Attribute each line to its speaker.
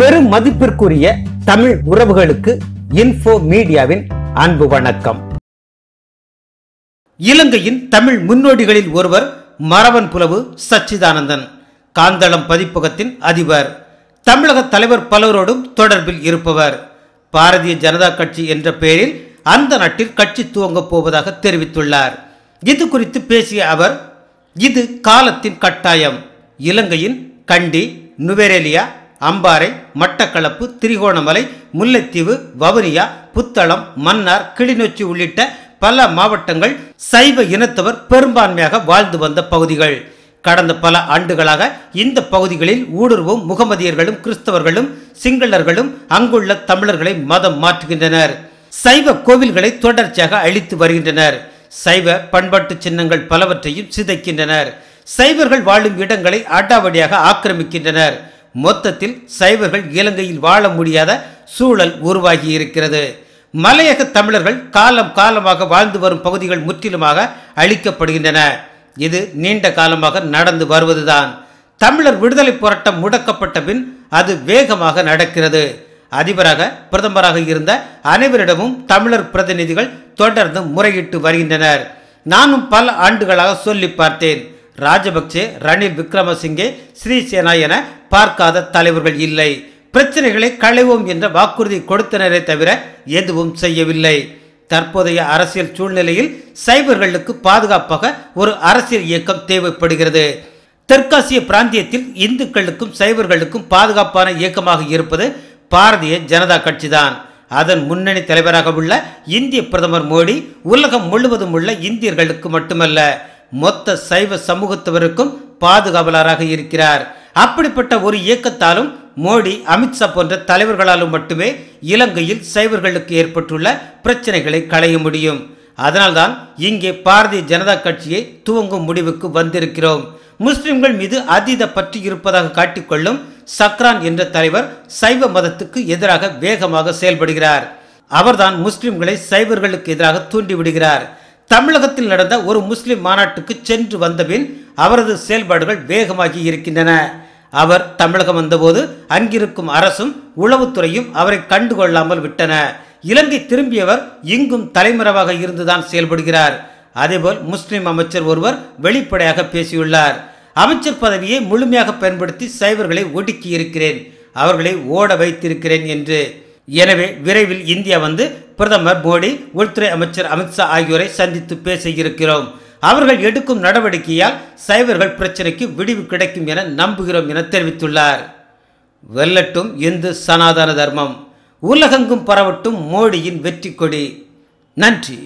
Speaker 1: பெரும் மதிப்பிற்குரிய தமிழ் உறவுகளுக்கு இன்போ மீடியாவின் அன்பு வணக்கம் இலங்கையின் தமிழ் முன்னோடிகளில் ஒருவர் மரவன் புலவு சச்சிதானந்தன் காந்தளம் பதிப்பகத்தின் அதிபர் தமிழக தலைவர் பலரோடும் தொடர்பில் இருப்பவர் பாரதிய ஜனதா கட்சி என்ற பெயரில் அந்த நாட்டில் கட்சி துவங்கப் போவதாக தெரிவித்துள்ளார் இது குறித்து பேசிய அவர் இது காலத்தின் கட்டாயம் இலங்கையின் கண்டி நுவேரேலியா அம்பாறை மட்டக்களப்பு திரிகோணமலை முல்லைத்தீவு வவுனியா புத்தளம் மன்னார் கிளிநொச்சி உள்ளிட்ட பல மாவட்டங்கள் சைவ இனத்தவர் பெரும்பான்மையாக வாழ்ந்து வந்த பகுதிகள் கடந்த பல ஆண்டுகளாக இந்த பகுதிகளில் ஊடுருவும் முகமதியர்களும் கிறிஸ்தவர்களும் சிங்களர்களும் அங்குள்ள தமிழர்களை மதம் மாற்றுகின்றனர் சைவ கோவில்களை தொடர்ச்சியாக அழித்து வருகின்றனர் சைவ பண்பாட்டு சின்னங்கள் பலவற்றையும் சிதைக்கின்றனர் சைவர்கள் வாழும் இடங்களை அடாவடியாக ஆக்கிரமிக்கின்றனர் மொத்தத்தில் சைவர்கள் இலங்கையில் வாழ முடியாத சூழல் உருவாகி இருக்கிறது மலையக தமிழர்கள் காலம் காலமாக வாழ்ந்து வரும் பகுதிகள் முற்றிலுமாக அழிக்கப்படுகின்றன இது நீண்ட காலமாக நடந்து வருவதுதான் தமிழர் விடுதலை போராட்டம் முடக்கப்பட்ட பின் அது வேகமாக நடக்கிறது அதிபராக பிரதமராக இருந்த அனைவரிடமும் தமிழர் பிரதிநிதிகள் தொடர்ந்து முறையிட்டு வருகின்றனர் நானும் பல ஆண்டுகளாக சொல்லி பார்த்தேன் ராஜபக்சே ரணில் விக்ரமசிங்கே ஸ்ரீசேனா என பார்க்காத தலைவர்கள் இல்லை பிரச்சனைகளை களைவோம் என்ற வாக்குறுதி கொடுத்தனரே தவிர எதுவும் செய்யவில்லை தற்போதைய அரசியல் சூழ்நிலையில் சைபர்களுக்கு பாதுகாப்பாக ஒரு அரசியல் இயக்கம் தேவைப்படுகிறது தெற்காசிய பிராந்தியத்தில் இந்துக்களுக்கும் சைபர்களுக்கும் பாதுகாப்பான இயக்கமாக இருப்பது பாரதிய ஜனதா கட்சிதான் அதன் முன்னணி தலைவராக உள்ள இந்திய பிரதமர் மோடி உலகம் முழுவதும் உள்ள இந்தியர்களுக்கு மட்டுமல்ல மொத்த சைவ சமூகத்தவருக்கும் பாதுகாவலராக இருக்கிறார் அப்படிப்பட்ட ஒரு இயக்கத்தாலும் மோடி அமித்ஷா போன்ற தலைவர்களாலும் மட்டுமே இலங்கையில் சைவர்களுக்கு ஏற்பட்டுள்ள பிரச்சனைகளை களைய முடியும் அதனால்தான் இங்கே பாரதிய ஜனதா கட்சியை துவங்கும் முடிவுக்கு வந்திருக்கிறோம் முஸ்லிம்கள் மீது அதீத பற்றி இருப்பதாக காட்டிக்கொள்ளும் சக்ரான் என்ற தலைவர் சைவ மதத்துக்கு எதிராக வேகமாக செயல்படுகிறார் அவர்தான் முஸ்லிம்களை சைவர்களுக்கு எதிராக தூண்டிவிடுகிறார் தமிழகத்தில் நடந்த ஒரு முஸ்லிம் மாநாட்டுக்கு சென்று வந்தபின் அவரது செயல்பாடுகள் வேகமாகி இருக்கின்றன அவர் தமிழகம் வந்தபோது அங்கிருக்கும் அரசும் உளவுத்துறையும் அவரை கண்டுகொள்ளாமல் விட்டன இலங்கை திரும்பியவர் இங்கும் தலைமறைவாக இருந்துதான் செயல்படுகிறார் அதேபோல் முஸ்லிம் அமைச்சர் ஒருவர் வெளிப்படையாக பேசியுள்ளார் அமைச்சர் பதவியை முழுமையாக பயன்படுத்தி சைவர்களை ஒடுக்கி இருக்கிறேன் அவர்களை ஓட வைத்திருக்கிறேன் என்று எனவே விரைவில் இந்தியா வந்து பிரதமர் மோடி உள்துறை அமைச்சர் அமித்ஷா ஆகியோரை சந்தித்து பேச இருக்கிறோம் அவர்கள் எடுக்கும் நடவடிக்கையால் சைவர்கள் பிரச்சனைக்கு விடிவு கிடைக்கும் என நம்புகிறோம் என தெரிவித்துள்ளார் வெல்லட்டும் இந்து சனாதன தர்மம் உலகெங்கும் பரவட்டும் மோடியின் வெற்றி கொடி நன்றி